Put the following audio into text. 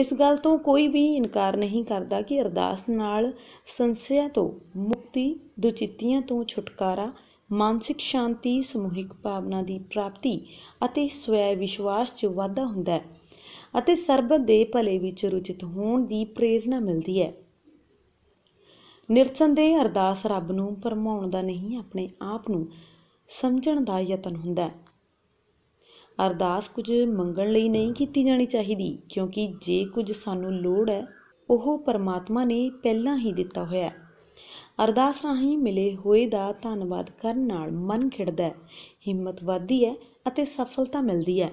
ਇਸ ਗੱਲ ਤੋਂ ਕੋਈ ਵੀ ਇਨਕਾਰ ਨਹੀਂ ਕਰਦਾ ਕਿ ਅਰਦਾਸ ਨਾਲ ਸੰਸਿਆ ਤੋਂ ਮੁਕਤੀ ਦੁਚਿੱਤੀਆਂ ਤੋਂ ਛੁਟਕਾਰਾ ਮਾਨਸਿਕ ਸ਼ਾਂਤੀ ਸਮੂਹਿਕ ਭਾਵਨਾ ਦੀ ਪ੍ਰਾਪਤੀ ਅਤੇ ਸਵੈ ਵਿਸ਼ਵਾਸ 'ਚ ਵਾਧਾ ਹੁੰਦਾ ਹੈ ਅਤੇ ਸਰਬ ਦੇ ਭਲੇ ਵਿੱਚ ਰੁਚਿਤ ਹੋਣ ਦੀ ਪ੍ਰੇਰਣਾ ਮਿਲਦੀ ਹੈ ਨਿਰਚੰਦੇ ਅਰਦਾਸ ਰੱਬ ਨੂੰ ਪਰਮਾਉਣ ਦਾ ਨਹੀਂ ਆਪਣੇ ਆਪ ਨੂੰ ਸਮਝਣ ਦਾ ਯਤਨ ਹੁੰਦਾ ਹੈ ਅਰਦਾਸ ਕੁਝ ਮੰਗਣ ਲਈ ਨਹੀਂ ਕੀਤੀ ਜਾਣੀ ਚਾਹੀਦੀ ਕਿਉਂਕਿ ਜੇ ਕੁਝ ਸਾਨੂੰ ਲੋੜ ਹੈ ਉਹ ਪਰਮਾਤਮਾ ਨੇ ਪਹਿਲਾਂ ਹੀ ਦਿੱਤਾ ਹੋਇਆ ਹੈ ਅਰਦਾਸ ਰਾਹੀਂ ਮਿਲੇ ਹੋਏ ਦਾ ਧੰਨਵਾਦ ਕਰਨ ਨਾਲ ਮਨ ਖਿੜਦਾ ਹੈ ਹਿੰਮਤ ਵਧਦੀ ਹੈ ਅਤੇ ਸਫਲਤਾ ਮਿਲਦੀ ਹੈ